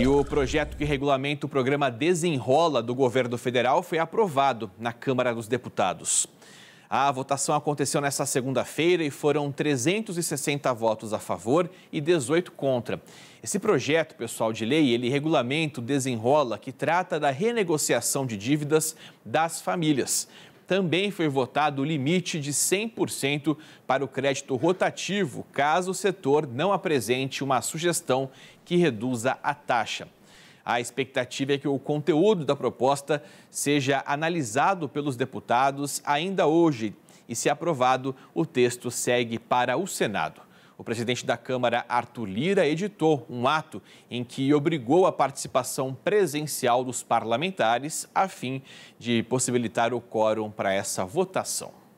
E o projeto que regulamenta o programa Desenrola do governo federal foi aprovado na Câmara dos Deputados. A votação aconteceu nesta segunda-feira e foram 360 votos a favor e 18 contra. Esse projeto, pessoal, de lei, ele regulamenta o desenrola que trata da renegociação de dívidas das famílias também foi votado o limite de 100% para o crédito rotativo, caso o setor não apresente uma sugestão que reduza a taxa. A expectativa é que o conteúdo da proposta seja analisado pelos deputados ainda hoje e, se aprovado, o texto segue para o Senado o presidente da Câmara, Arthur Lira, editou um ato em que obrigou a participação presencial dos parlamentares a fim de possibilitar o quórum para essa votação.